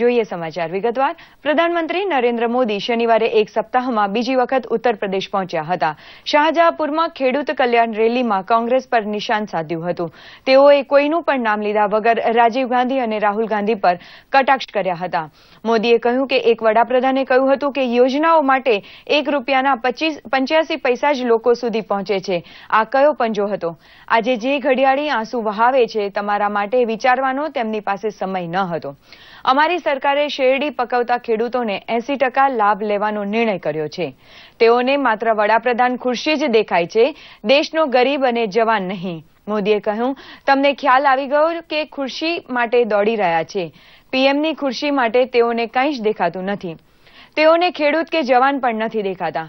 જોઈએ સમાચાર વિગતવાર પ્રધાનમંત્રી નરેન્દ્ર મોદી શનિવારે એક સપ્તાહમાં બીજી વખત ઉત્તર પ્રદેશ પહોંચ્યા હતા શાહજહાંપુરમાં ખેડૂત કલ્યાણ રેલીમાં કોંગ્રેસ પર નિશાન સાધ્યું હતું તેઓએ કોઈનું પણ નામ લીધા વગર રાજીવ ગાંધી અને રાહુલ ગાંધી પર કટાક્ષ કર્યા હતા મોદીએ કહ્યું કે એક વડાપ્રધાને કહ્યું હતું કે યોજનાઓ માટે એક રૂપિયાના પંચ્યાસી પૈસા જ લોકો સુધી પહોંચે છે આ કયો પંજો હતો આજે જે ઘડિયાળી આંસુ વહાવે છે તમારા માટે વિચારવાનો તેમની પાસે સમય ન હતો અમારી સરકારે શેરડી પકવતા ખેડૂતોને એસી લાભ લેવાનો નિર્ણય કર્યો છે તેઓને માત્ર વડાપ્રધાન ખુરશી જ દેખાય છે દેશનો ગરીબ અને જવાન નહીં મોદીએ કહ્યું તમને ખ્યાલ આવી ગયો કે ખુરશી માટે દોડી રહ્યા છે પીએમની ખુરશી માટે તેઓને કંઈ જ દેખાતું નથી તેઓને ખેડૂત કે જવાન પણ નથી દેખાતા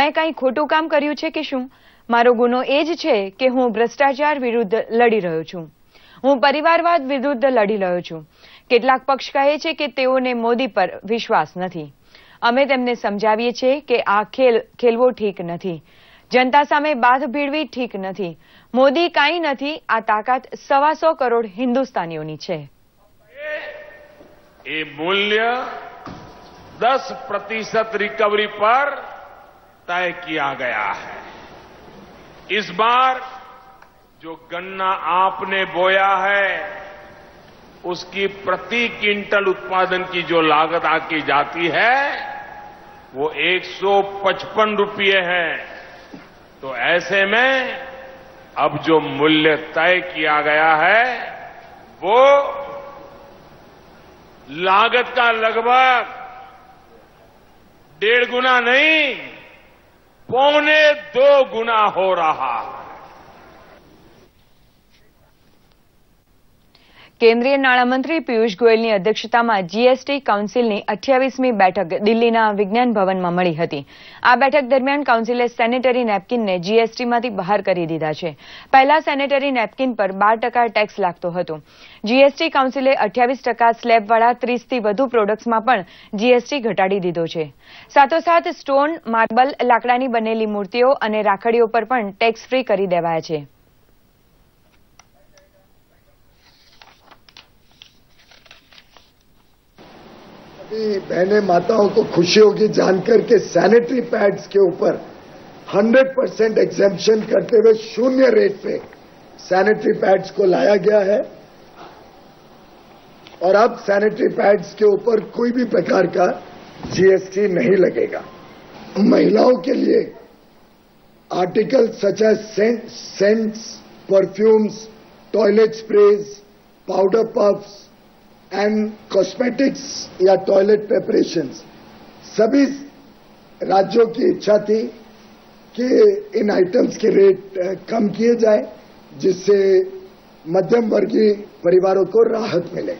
મેં કંઈ ખોટું કામ કર્યું છે કે શું મારો ગુનો એ જ છે કે હું ભ્રષ્ટાચાર વિરુદ્ધ લડી રહ્યો છું હું પરિવારવાદ વિરુદ્ધ લડી રહ્યો છું કેટલાક પક્ષ કહે છે કે તેઓને મોદી પર વિશ્વાસ નથી અમે તેમને સમજાવીએ છીએ કે આ ખેલ ખેલવો ઠીક નથી જનતા સામે બાથ ભીડવી ઠીક નથી મોદી કાંઈ નથી આ તાકાત સવાસો કરોડ હિન્દુસ્તાનીઓની છે એ મૂલ્ય દસ પ્રતિશત રિકવરી પર तय किया गया હૈ इस बार जो गन्ना आपने बोया उसकी प्रति क्विंटल उत्पादन की जो लागत आकी जाती है वो 155 रुपये है तो ऐसे में अब जो मूल्य तय किया गया है वो लागत का लगभग डेढ़ गुना नहीं पौने दो गुना हो रहा है કેન્દ્રીય નાણામંત્રી પિયુષ ગોયલની અધ્યક્ષતામાં જીએસટી કાઉન્સિલની અઠ્યાવીસમી બેઠક દિલ્હીના વિજ્ઞાન ભવનમાં મળી હતી આ બેઠક દરમિયાન કાઉન્સિલે સેનેટરી નેપકિનને જીએસટીમાંથી બહાર કરી દીધા છે પહેલા સેનેટરી નેપકિન પર બાર ટકા ટેક્સ લાગતો હતો જીએસટી કાઉન્સિલે અઠ્યાવીસ ટકા સ્લેબવાળા ત્રીસથી વધુ પ્રોડક્ટ્સમાં પણ જીએસટી ઘટાડી દીધો છે સાથોસાથ સ્ટોન માર્બલ લાકડાની બનેલી મૂર્તિઓ અને રાખડીઓ પર પણ ટેક્સ ફ્રી કરી દેવાયા છે कि बहने माताओं को खुशी होगी जानकर के सैनिटरी पैड्स के ऊपर 100 परसेंट एग्जेम्पन करते हुए शून्य रेट पे सैनिटरी पैड्स को लाया गया है और अब सैनिटरी पैड्स के ऊपर कोई भी प्रकार का जीएसटी नहीं लगेगा महिलाओं के लिए आर्टिकल सच है scents perfumes toilet sprays powder puffs and cosmetics या टॉयलेट प्रेपरेशन सभी राज्यों की इच्छा थी कि इन आइटम्स के रेट कम किए जाए जिससे मध्यम वर्गीय परिवारों को राहत मिले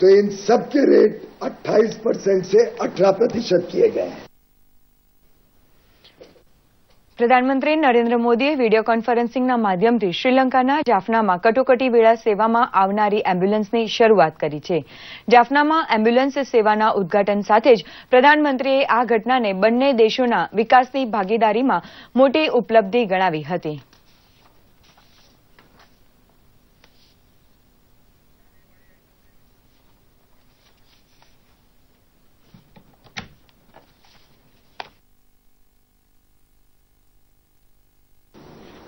तो इन सबके रेट 28 परसेंट से 18 प्रतिशत किए गए हैं પ્રધાનમંત્રી નરેન્દ્ર મોદીએ વિડીયો કોન્ફરન્સિંગના માધ્યમથી શ્રીલંકાના જાફનામાં કટોકટી વેળા સેવામાં આવનારી એમ્બ્યુલન્સની શરૂઆત કરી છે જાફનામાં એમ્બ્યુલન્સ સેવાના ઉદઘાટન સાથે જ પ્રધાનમંત્રીએ આ ઘટનાને બંને દેશોના વિકાસની ભાગીદારીમાં મોટી ઉપલબ્ધિ ગણાવી હતી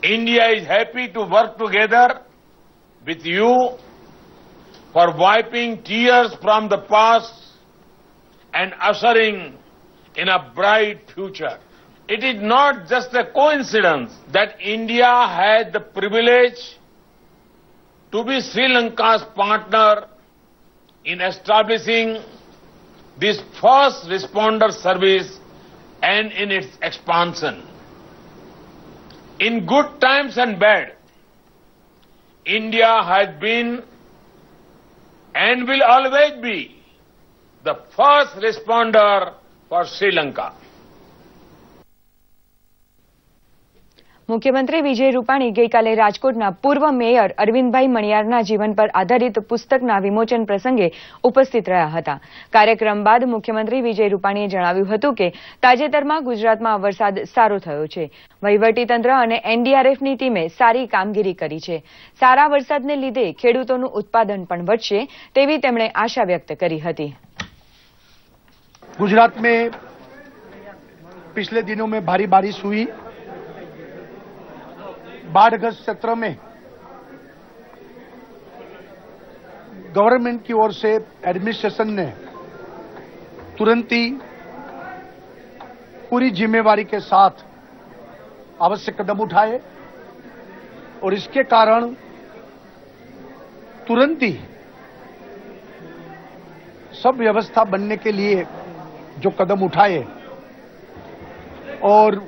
India is happy to work together with you for wiping tears from the past and ushering in a bright future. It is not just a coincidence that India had the privilege to be Sri Lanka's partner in establishing this first responder service and in its expansion. In good times and bad, India has been and will always be the first responder for Sri Lanka. મુખ્યમંત્રી વિજય રૂપાણી ગઈકાલે રાજકોટના પૂર્વ mayor Arvindbhai મણિયારના જીવન પર આધારિત પુસ્તકના વિમોચન પ્રસંગે ઉપસ્થિત રહ્યા હતા કાર્યક્રમ બાદ મુખ્યમંત્રી વિજય રૂપાણીએ જણાવ્યું હતું કે તાજેતરમાં ગુજરાતમાં વરસાદ સારો થયો છે વહીવટીતંત્ર અને એનડીઆરએફની ટીમે સારી કામગીરી કરી છે સારા વરસાદને લીધે ખેડૂતોનું ઉત્પાદન પણ વધશે તેવી તેમણે આશા વ્યક્ત કરી હતી गुजरात में पिछले दिनों में भारी बारिश हुई बाढ़ गज क्षेत्र में गवर्नमेंट की ओर से एडमिनिस्ट्रेशन ने तुरंत ही पूरी जिम्मेवारी के साथ आवश्यक कदम उठाए और इसके कारण तुरंत ही सब व्यवस्था बनने के लिए जो कदम उठाए और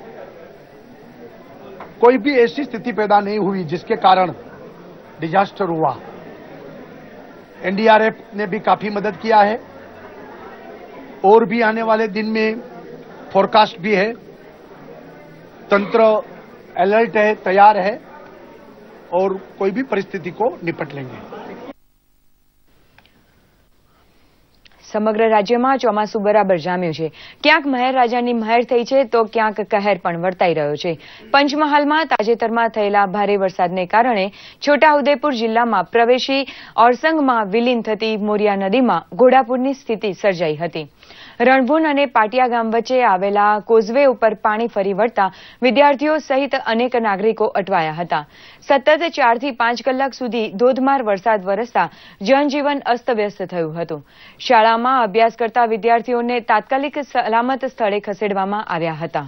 कोई भी ऐसी स्थिति पैदा नहीं हुई जिसके कारण डिजास्टर हुआ एनडीआरएफ ने भी काफी मदद किया है और भी आने वाले दिन में फोरकास्ट भी है तंत्र अलर्ट है तैयार है और कोई भी परिस्थिति को निपट लेंगे સમગ્ર રાજ્યમાં ચોમાસું બરાબર જામ્યું છે ક્યાંક મહેર રાજાની મહેર થઈ છે તો ક્યાંક કહેર પણ વર્તાઈ રહ્યો છે પંચમહાલમાં તાજેતરમાં થયેલા ભારે વરસાદને કારણે છોટાઉદેપુર જિલ્લામાં પ્રવેશી ઓરસંગમાં વિલીન થતી મોરિયા નદીમાં ઘોડાપુરની સ્થિતિ સર્જાઈ હતી રણભુન અને પાટિયા ગામ વચ્ચે આવેલા કોઝવે ઉપર પાણી ફરી વળતા વિદ્યાર્થીઓ સહિત અનેક નાગરિકો અટવાયા હતા સતત ચારથી પાંચ કલાક સુધી ધોધમાર વરસાદ વરસતા જનજીવન અસ્તવ્યસ્ત થયું હતું શાળામાં અભ્યાસ કરતા વિદ્યાર્થીઓને તાત્કાલિક સલામત સ્થળે ખસેડવામાં આવ્યા હતા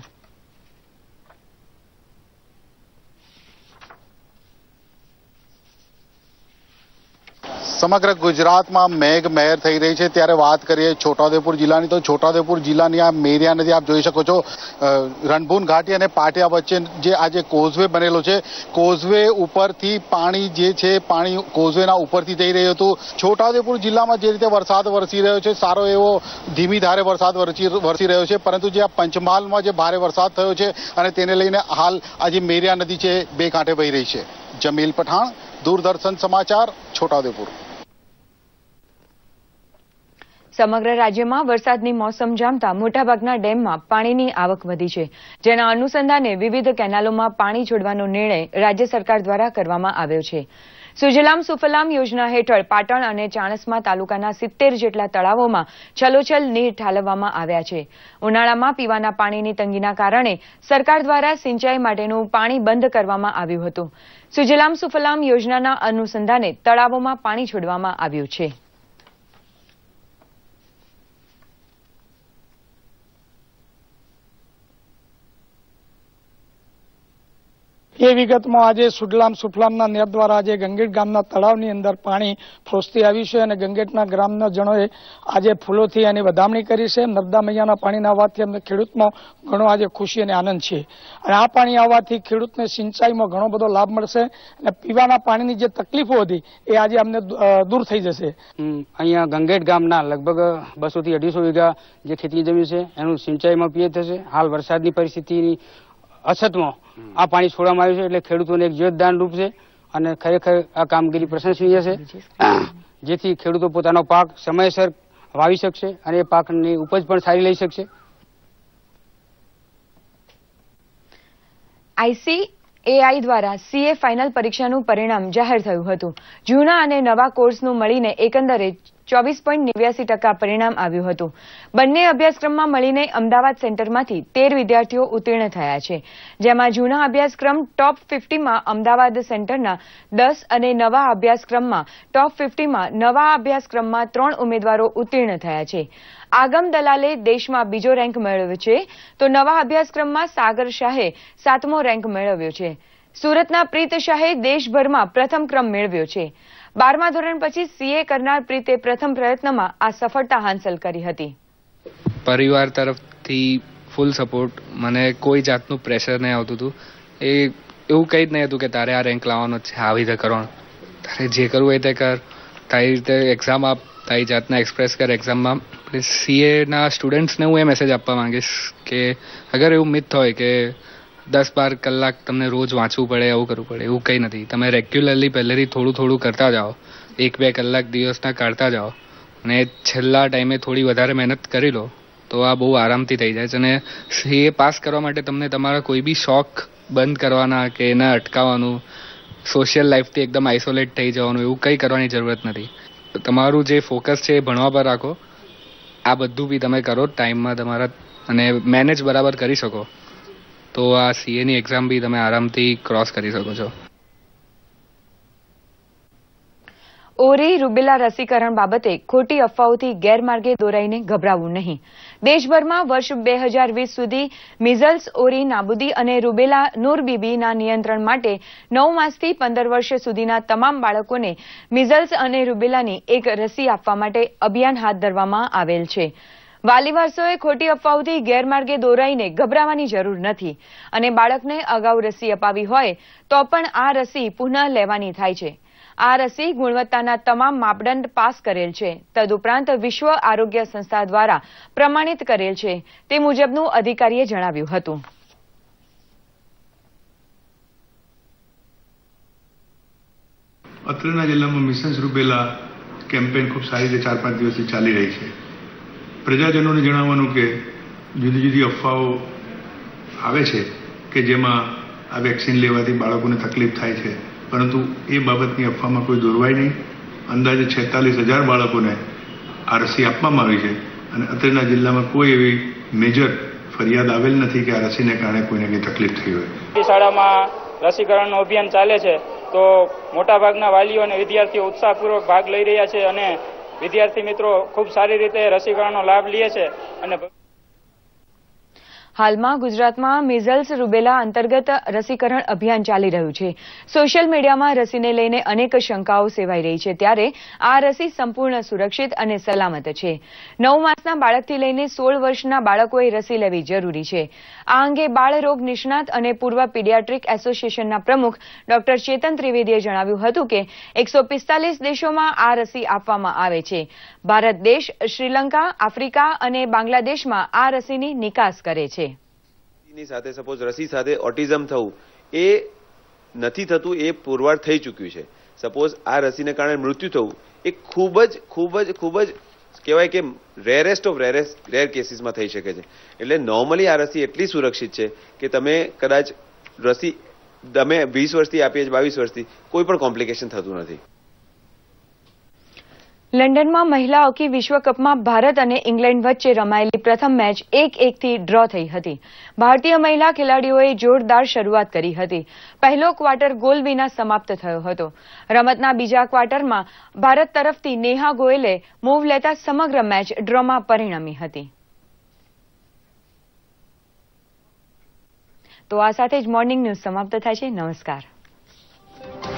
સમગ્ર ગુજરાતમાં મેઘ મહેર થઈ રહી છે ત્યારે વાત કરીએ છોટાઉદેપુર જિલ્લાની તો છોટાઉદેપુર જિલ્લાની આ મેરિયા નદી આપ જોઈ શકો છો રણભૂન ઘાટી અને પાટિયા વચ્ચે જે આજે કોઝવે બનેલો છે કોઝવે ઉપરથી પાણી જે છે પાણી કોઝવેના ઉપરથી થઈ રહ્યું હતું છોટાઉદેપુર જિલ્લામાં જે રીતે વરસાદ વરસી રહ્યો છે સારો એવો ધીમી ધારે વરસાદ વરસી રહ્યો છે પરંતુ જે આ પંચમહાલમાં જે ભારે વરસાદ થયો છે અને તેને લઈને હાલ આજે મેરિયા નદી છે બે કાંઠે વહી રહી છે જમીલ પઠાણ દૂરદર્શન સમાચાર છોટાઉદેપુર સમગ્ર રાજ્યમાં વરસાદની મોસમ જામતા મોટાભાગના ડેમમાં પાણીની આવક વધી છે જેના અનુસંધાને વિવિધ કેનાલોમાં પાણી છોડવાનો નિર્ણય રાજ્ય સરકાર દ્વારા કરવામાં આવ્યો છે સુજલામ સુફલામ યોજના હેઠળ પાટણ અને ચાણસ્મા તાલુકાના સિત્તેર જેટલા તળાવોમાં છલોછલ નીર ઠાલવવામાં આવ્યા છે ઉનાળામાં પીવાના પાણીની તંગીના કારણે સરકાર દ્વારા સિંચાઈ માટેનું પાણી બંધ કરવામાં આવ્યું હતું સુજલામ સુફલામ યોજનાના અનુસંધાને તળાવોમાં પાણી છોડવામાં આવ્યું છે એ વિગતમાં આજે સુડલામ સુફલામના નેર દ્વારા આજે ગંગેટ ગામના તળાવની અંદર પાણી ફ્રોસતી આવ્યું છે અને ગંગેટના ગ્રામના જણોએ આજે ફૂલોથી એની વધામણી કરી છે નર્મદા મૈયાના પાણીના આવવાથી અમને ખેડૂતમાં ઘણો આજે ખુશી અને આનંદ છે અને આ પાણી આવવાથી ખેડૂતને સિંચાઈમાં ઘણો બધો લાભ મળશે અને પીવાના પાણીની જે તકલીફો હતી એ આજે અમને દૂર થઈ જશે અહીંયા ગંગેટ ગામના લગભગ બસોથી અઢીસો વીઘા જે ખેતી જમીન છે એનું સિંચાઈમાં પીએ થશે હાલ વરસાદની પરિસ્થિતિની અછતમાં આ પાણી છોડવામાં આવ્યું છે એટલે ખેડૂતોને એક જીવતદાન રૂપ છે અને ખરેખર આ કામગીરી પ્રશંસનીય છે જેથી ખેડૂતો પોતાનો પાક સમયસર વાવી શકશે અને એ પાકની ઉપજ પણ સારી લઈ શકશે આઈસીએઆઈ દ્વારા સીએ ફાઇનલ પરીક્ષાનું પરિણામ જાહેર થયું હતું જૂના અને નવા કોર્સનું મળીને એકંદરે ચોવીસ પોઈન્ટ નેવ્યાસી ટકા પરિણામ આવ્યું હતું બંને અભ્યાસક્રમમાં મળીને અમદાવાદ સેન્ટરમાંથી તેર વિદ્યાર્થીઓ ઉત્તીર્ણ થયા છે જેમાં જૂના અભ્યાસક્રમ ટોપ ફિફ્ટીમાં અમદાવાદ સેન્ટરના દસ અને નવા અભ્યાસક્રમમાં ટોપ ફિફ્ટીમાં નવા અભ્યાસક્રમમાં ત્રણ ઉમેદવારો ઉત્તીર્ણ થયા છે આગમ દલાલે દેશમાં બીજો રેન્ક મેળવ્યો છે તો નવા અભ્યાસક્રમમાં સાગર શાહે સાતમો રેન્ક મેળવ્યો છે સુરતના પ્રીત શાહે દેશભરમાં પ્રથમ ક્રમ મેળવ્યો છે બારમા ધોરણ પછી સીએ કરનાર પ્રીતે પ્રથમ પ્રયત્નમાં આ સફળતા હાંસલ કરી હતી પરિવાર તરફથી ફૂલ સપોર્ટ મને કોઈ જાતનું પ્રેશર નહીં આવતું હતું એ એવું કંઈ જ નહીં હતું કે તારે આ રેન્ક લાવવાનો છે આવી રીતે કરવાનો તારે જે કરવું એ તે કર તારી રીતે એક્ઝામ આપ તારી જાતને એક્સપ્રેસ કર એક્ઝામમાં સીએના સ્ટુડન્ટ્સને હું એ મેસેજ આપવા માંગીશ કે અગર એવું મિથ હોય કે દસ બાર કલાક તમને રોજ વાંચવું પડે એવું કરવું પડે એવું કંઈ નથી તમે રેગ્યુલરલી પહેલેથી થોડું થોડું કરતા જાઓ એક બે કલાક દિવસના કાઢતા જાઓ અને છેલ્લા ટાઈમે થોડી વધારે મહેનત કરી લો તો આ બહુ આરામથી થઈ જાય છે અને એ પાસ કરવા માટે તમને તમારા કોઈ બી શોખ બંધ કરવાના કે એને અટકાવવાનું સોશિયલ લાઈફથી એકદમ આઇસોલેટ થઈ જવાનું એવું કંઈ કરવાની જરૂરત નથી તમારું જે ફોકસ છે એ ભણવા પર રાખો આ બધું બી તમે કરો ટાઈમમાં તમારા અને મેનેજ બરાબર કરી શકો તો આ સીએની એક્ઝામ બી તમે આરામથી ક્રોસ કરી શકો છો ઓરી રૂબેલા રસીકરણ બાબતે ખોટી અફવાઓથી ગેરમાર્ગે દોરાઈને ગભરાવું નહીં દેશભરમાં વર્ષ બે હજાર વીસ સુધી મિઝલ્સ ઓરી નાબુદી અને રૂબેલા નૂરબીબીના નિયંત્રણ માટે નવ માસથી પંદર વર્ષ સુધીના તમામ બાળકોને મિઝલ્સ અને રૂબેલાની એક રસી આપવા માટે અભિયાન હાથ ધરવામાં આવેલ છે વાલી વારસોએ ખોટી અફવાઓથી ગેરમાર્ગે દોરાઈને ગભરાવાની જરૂર નથી અને બાળકને અગાઉ રસી અપાવી હોય તો પણ આ રસી પુનઃ લેવાની થાય છે આ રસી ગુણવત્તાના તમામ માપદંડ પાસ કરેલ છે તદુપરાંત વિશ્વ આરોગ્ય સંસ્થા દ્વારા પ્રમાણિત કરેલ છે તે મુજબનું અધિકારીએ જણાવ્યું હતું અત્રેના જિલ્લામાં મિશન રૂબેલા કેમ્પેન ખૂબ સારી રીતે ચાર પાંચ દિવસથી ચાલી રહી છે પ્રજાજનોને જણાવવાનું કે જુદી જુદી અફવાઓ આવે છે કે જેમાં આ વેક્સિન લેવાથી બાળકોને તકલીફ થાય છે પરંતુ એ બાબતની અફવામાં કોઈ દોરવાય નહીં અંદાજે છેતાલીસ હજાર બાળકોને આ રસી આપવામાં આવી છે અને અત્યારના જિલ્લામાં કોઈ એવી મેજર ફરિયાદ આવેલ નથી કે આ રસીને કારણે કોઈને એવી તકલીફ થઈ હોય શાળામાં રસીકરણનું અભિયાન ચાલે છે તો મોટાભાગના વાલીઓ અને વિદ્યાર્થીઓ ઉત્સાહપૂર્વક ભાગ લઈ રહ્યા છે અને વિદ્યાર્થી મિત્રો ખૂબ સારી રીતે રસીકરણનો લાભ લે છે અને હાલમાં ગુજરાતમાં મિઝલ્સ રૂબેલા અંતર્ગત રસીકરણ અભિયાન ચાલી રહ્યું છે સોશિયલ મીડિયામાં રસીને લઈને અનેક શંકાઓ સેવાઈ રહી છે ત્યારે આ રસી સંપૂર્ણ સુરક્ષિત અને સલામત છે નવ માસના બાળકથી લઈને સોળ વર્ષના બાળકોએ રસી લેવી જરૂરી છે આ અંગે બાળરોગ નિષ્ણાત અને પૂર્વ પીડિયાટ્રિક એસોસિએશનના પ્રમુખ ડોક્ટર ચેતન ત્રિવેદીએ જણાવ્યું હતું કે એકસો દેશોમાં આ રસી આપવામાં આવે છે ભારત દેશ શ્રીલંકા આફ્રિકા અને બાંગ્લાદેશમાં આ રસીની નિકાસ કરે છે સાથે સપોઝ રસી સાથે ઓટિઝમ થવું એ નથી થતું એ પુરવાર થઈ ચૂક્યું છે સપોઝ આ રસીને કારણે મૃત્યુ થવું એ ખૂબ જ ખૂબ જ ખૂબ જ કહેવાય કે રેરેસ્ટ ઓફ રેરેસ્ટ રેર કેસીસમાં થઈ શકે છે એટલે નોર્મલી આ રસી એટલી સુરક્ષિત છે કે તમે કદાચ રસી તમે વીસ વર્ષથી આપીએ બાવીસ વર્ષથી કોઈ પણ કોમ્પ્લિકેશન થતું નથી લંડનમાં મહિલા હોકી વિશ્વકપમાં ભારત અને ઇંગ્લેન્ડ વચ્ચે રમાયેલી પ્રથમ મેચ એક એકથી ડ્રો થઈ હતી ભારતીય મહિલા ખેલાડીઓએ જોરદાર શરૂઆત કરી હતી પહેલો ક્વાર્ટર ગોલ વિના સમાપ્ત થયો હતો રમતના બીજા ક્વાર્ટરમાં ભારત તરફથી નેહા ગોયલે મૂવ લેતા સમગ્ર મેચ ડ્રોમાં પરિણમી હતી તો આ સાથે જ મોર્નિંગ ન્યૂઝ સમાપ્ત થાય છે નમસ્કાર